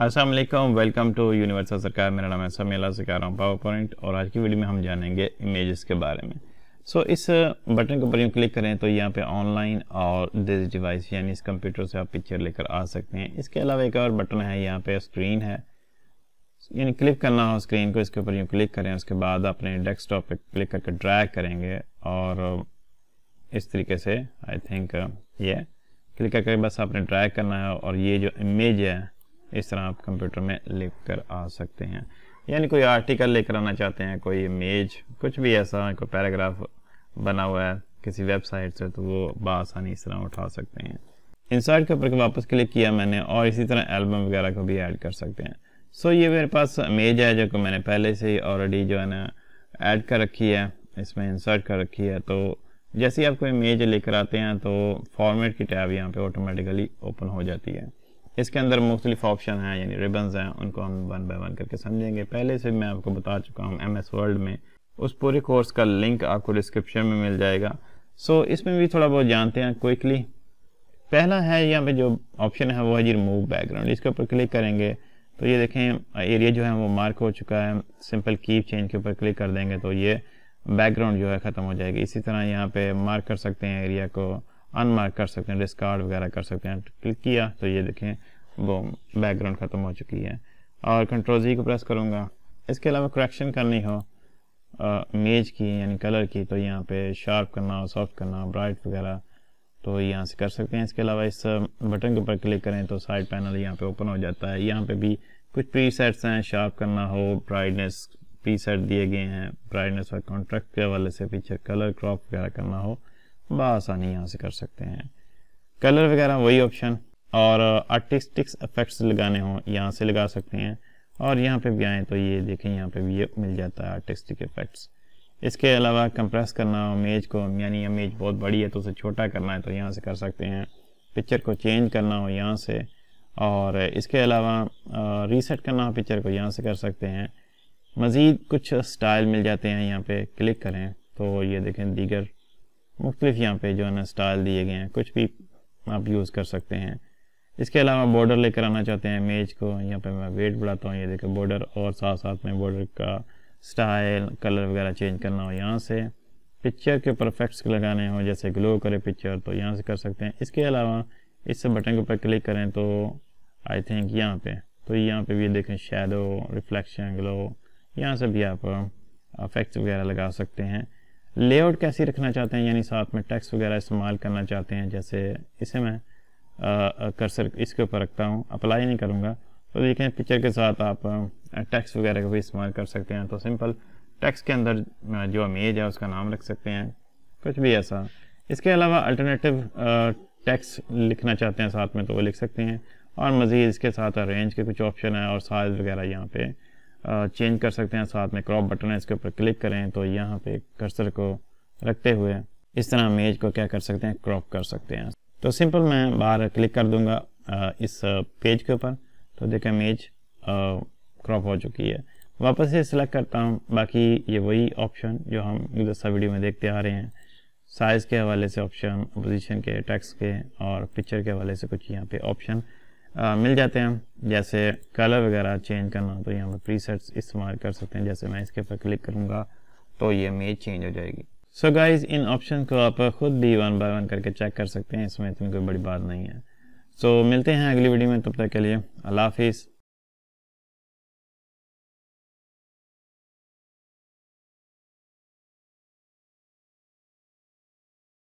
Aslam welcome to universal सरकार मेरा नाम है समीला सिखा रहा हूँ पावर पॉइंट और आज की वीडियो में हम जानेंगे इमेजेस के बारे में सो so, इस बटन uh, के ऊपर यूँ क्लिक करें तो यहाँ पे ऑनलाइन और दिस डिवाइस यानी इस कंप्यूटर से आप पिक्चर लेकर आ सकते हैं इसके अलावा एक और बटन है यहाँ पे स्क्रीन है यानी क्लिक करना हो स्क्रीन को इसके ऊपर यूँ क्लिक करें उसके बाद अपने डेस्कटॉप पे क्लिक करके ड्रैग करेंगे और uh, इस तरीके से आई थिंक uh, ये क्लिक करके बस आपने ड्रैग करना है और ये जो इमेज है इस तरह आप कंप्यूटर में लिख कर आ सकते हैं यानी कोई आर्टिकल लेकर आना चाहते हैं कोई इमेज कुछ भी ऐसा कोई पैराग्राफ बना हुआ है किसी वेबसाइट से तो वो बसानी इस तरह उठा सकते हैं इंसर्ट के ऊपर वापस क्लिक किया मैंने और इसी तरह एल्बम वगैरह को भी ऐड कर सकते हैं सो so, ये मेरे पास इमेज है जो कि मैंने पहले से ही ऑलरेडी जो है ना ऐड कर रखी है इसमें इंसर्ट कर रखी है तो जैसे ही आप कोई इमेज लेकर आते हैं तो फॉर्मेट की टैब यहाँ पे ऑटोमेटिकली ओपन हो जाती है इसके अंदर मुख्तलिफ ऑप्शन हैं यानी रिबन्स हैं उनको हम वन बाई वन करके समझेंगे पहले से मैं आपको बता चुका हूँ एम एस वर्ल्ड में उस पूरे कोर्स का लिंक आपको डिस्क्रिप्शन में मिल जाएगा सो इसमें भी थोड़ा बहुत जानते हैं क्विकली पहला है यहाँ पे जो ऑप्शन है वो है जी रिमूव बैकग्राउंड इसके ऊपर क्लिक करेंगे तो ये देखें एरिया जो है वो मार्क हो चुका है सिंपल कीप चेंज के ऊपर क्लिक कर देंगे तो ये बैकग्राउंड जो है ख़त्म हो जाएगी इसी तरह यहाँ पे मार्क कर सकते हैं एरिया को अनमार्क कर सकते हैं डिस्कार्ड वगैरह कर सकते हैं क्लिक किया तो ये देखें वो बैकग्राउंड ख़त्म हो चुकी है और कंट्रोल जी को प्रेस करूँगा इसके अलावा करेक्शन करनी हो मेज की यानी कलर की तो यहाँ पे शार्प करना हो सॉफ्ट करना ब्राइट वगैरह तो यहाँ से कर सकते हैं इसके अलावा इस बटन के ऊपर क्लिक करें तो साइड पैनल यहाँ पे ओपन हो जाता है यहाँ पे भी कुछ प्री सेट्स हैं शार्प करना हो ब्राइटनेस प्री सेट दिए गए हैं ब्राइटनेस और कॉन्ट्रैक्ट के हवाले से पीछे कलर क्रॉप वगैरह करना हो बसानी यहाँ से कर सकते हैं कलर वगैरह वही ऑप्शन और आर्टिस्टिक्स इफेक्ट्स लगाने हों यहाँ से लगा सकते हैं और यहाँ पे भी आएँ तो ये देखें यहाँ पे भी ये मिल जाता है आर्टिस्टिक इफेक्ट्स इसके अलावा कंप्रेस करना हो इमेज को यानी इमेज बहुत बड़ी है तो उसे छोटा करना है तो यहाँ से कर सकते हैं पिक्चर को चेंज करना हो यहाँ से और इसके अलावा रीसेट करना हो पिक्चर को यहाँ से कर सकते हैं मज़ीद कुछ स्टाइल मिल जाते हैं यहाँ पर क्लिक करें तो ये देखें दीगर मुख्तलिफ यहाँ पे जो है ना स्टाइल दिए गए हैं कुछ भी आप यूज़ कर सकते हैं इसके अलावा बॉर्डर लेकर आना चाहते हैं इमेज को यहाँ पे मैं वेट बढ़ाता हूँ ये देखो बॉर्डर और साथ साथ में बॉर्डर का स्टाइल कलर वगैरह चेंज करना हो यहाँ से पिक्चर के ऊपर इफेक्ट्स लगाने हो जैसे ग्लो करे पिक्चर तो यहाँ से कर सकते हैं इसके अलावा इस बटन के ऊपर क्लिक करें तो आई थिंक यहाँ पर तो यहाँ पर भी देखें शेडो रिफ्लेक्शन ग्लो यहाँ से भी आप इफेक्ट्स वगैरह लगा सकते हैं लेआउट कैसी रखना चाहते हैं यानी साथ में टैक्स वगैरह इस्तेमाल करना चाहते हैं जैसे इसे मैं कर्सर इसके ऊपर रखता हूँ अप्लाई नहीं करूँगा तो देखें पिक्चर के साथ आप टैक्स वगैरह का भी इस्तेमाल कर सकते हैं तो सिंपल टैक्स के अंदर जो इमेज है उसका नाम रख सकते हैं कुछ भी ऐसा इसके अलावा अल्टरनेटिव टैक्स लिखना चाहते हैं साथ में तो वो लिख सकते हैं और मज़ीद इसके साथ अरेंज के कुछ ऑप्शन हैं और साइज़ वगैरह यहाँ पर चेंज कर सकते हैं साथ में क्रॉप बटन है इसके ऊपर क्लिक करें तो यहाँ पे कर्सर को रखते हुए इस तरह इमेज को क्या कर सकते हैं क्रॉप कर सकते हैं तो सिंपल मैं बाहर क्लिक कर दूंगा इस पेज के ऊपर तो देखें इमेज क्रॉप हो चुकी है वापस से सिलेक्ट करता हूँ बाकी ये वही ऑप्शन जो हम गुजस्ता वीडियो में देखते आ रहे हैं साइज़ के हवाले से ऑप्शन पोजिशन के टैक्स के और पिक्चर के हवाले से कुछ यहाँ पे ऑप्शन आ, मिल जाते हैं जैसे कलर वगैरह चेंज करना तो यहाँ पर प्रीसेट्स इस्तेमाल कर सकते हैं जैसे मैं इसके ऊपर क्लिक करूँगा तो ये इमेज चेंज हो जाएगी सो so गाइज इन ऑप्शन को आप खुद भी वन बाय वन करके चेक कर सकते हैं इसमें इतनी कोई बड़ी बात नहीं है सो so, मिलते हैं अगली वीडियो में तब तक के लिए अल्लाह हाफिज़